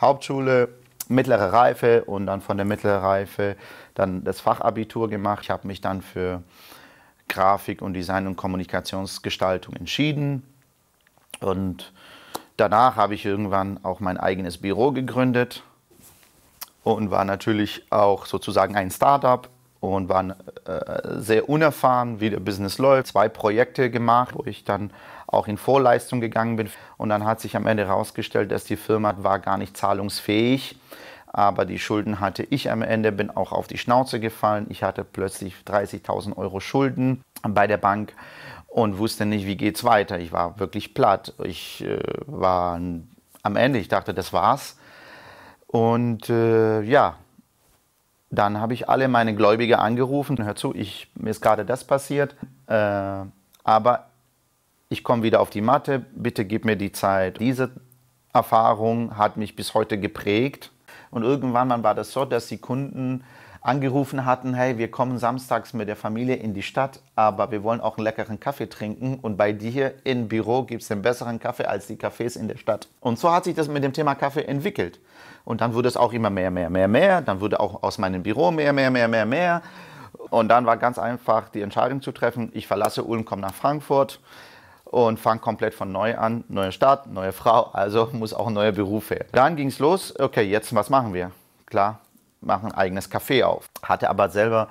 Hauptschule, mittlere Reife und dann von der mittleren Reife dann das Fachabitur gemacht. Ich habe mich dann für Grafik und Design und Kommunikationsgestaltung entschieden und danach habe ich irgendwann auch mein eigenes Büro gegründet und war natürlich auch sozusagen ein Startup und waren äh, sehr unerfahren, wie der Business läuft. Zwei Projekte gemacht, wo ich dann auch in Vorleistung gegangen bin. Und dann hat sich am Ende herausgestellt, dass die Firma war gar nicht zahlungsfähig. Aber die Schulden hatte ich am Ende, bin auch auf die Schnauze gefallen. Ich hatte plötzlich 30.000 Euro Schulden bei der Bank und wusste nicht, wie geht's weiter. Ich war wirklich platt. Ich äh, war am Ende, ich dachte, das war's. Und äh, ja, dann habe ich alle meine Gläubiger angerufen. Hör zu, ich, mir ist gerade das passiert, äh, aber ich komme wieder auf die Matte. Bitte gib mir die Zeit. Diese Erfahrung hat mich bis heute geprägt. Und irgendwann war das so, dass die Kunden angerufen hatten, hey, wir kommen samstags mit der Familie in die Stadt, aber wir wollen auch einen leckeren Kaffee trinken und bei dir im Büro gibt es einen besseren Kaffee als die Cafés in der Stadt. Und so hat sich das mit dem Thema Kaffee entwickelt. Und dann wurde es auch immer mehr, mehr, mehr, mehr. Dann wurde auch aus meinem Büro mehr, mehr, mehr, mehr, mehr. Und dann war ganz einfach die Entscheidung zu treffen, ich verlasse Ulm, komme nach Frankfurt und fange komplett von neu an. Neue Stadt, neue Frau, also muss auch ein neuer Beruf her. Dann ging es los, okay, jetzt was machen wir? Klar, machen ein eigenes Café auf. Hatte aber selber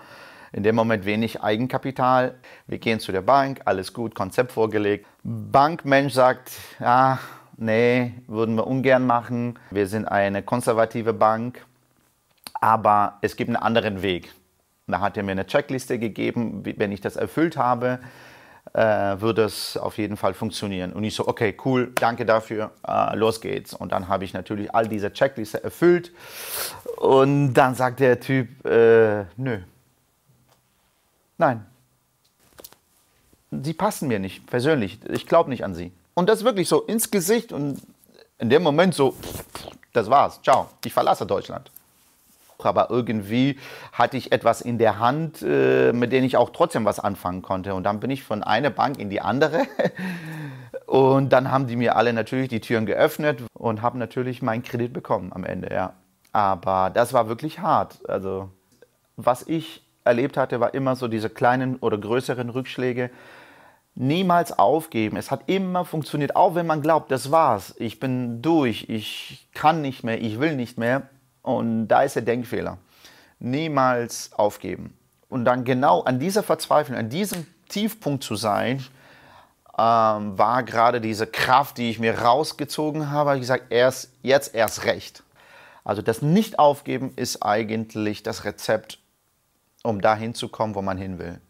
in dem Moment wenig Eigenkapital. Wir gehen zu der Bank, alles gut, Konzept vorgelegt. Bankmensch sagt, ja, ah, nee, würden wir ungern machen. Wir sind eine konservative Bank, aber es gibt einen anderen Weg. Da hat er mir eine Checkliste gegeben, wenn ich das erfüllt habe, äh, würde es auf jeden Fall funktionieren. Und ich so, okay, cool, danke dafür, äh, los geht's. Und dann habe ich natürlich all diese Checkliste erfüllt und dann sagt der Typ, äh, nö. Nein. Sie passen mir nicht, persönlich. Ich glaube nicht an sie. Und das wirklich so ins Gesicht und in dem Moment so, das war's, ciao, ich verlasse Deutschland. Aber irgendwie hatte ich etwas in der Hand, äh, mit dem ich auch trotzdem was anfangen konnte. Und dann bin ich von einer Bank in die andere. Und dann haben die mir alle natürlich die Türen geöffnet und haben natürlich meinen Kredit bekommen am Ende, ja. Aber das war wirklich hart. Also was ich erlebt hatte, war immer so diese kleinen oder größeren Rückschläge. Niemals aufgeben. Es hat immer funktioniert, auch wenn man glaubt, das war's. Ich bin durch, ich kann nicht mehr, ich will nicht mehr. Und da ist der Denkfehler. Niemals aufgeben. Und dann genau an dieser Verzweiflung, an diesem Tiefpunkt zu sein, ähm, war gerade diese Kraft, die ich mir rausgezogen habe, ich gesagt, erst, jetzt erst recht. Also das Nicht-Aufgeben ist eigentlich das Rezept, um dahin zu kommen, wo man hin will.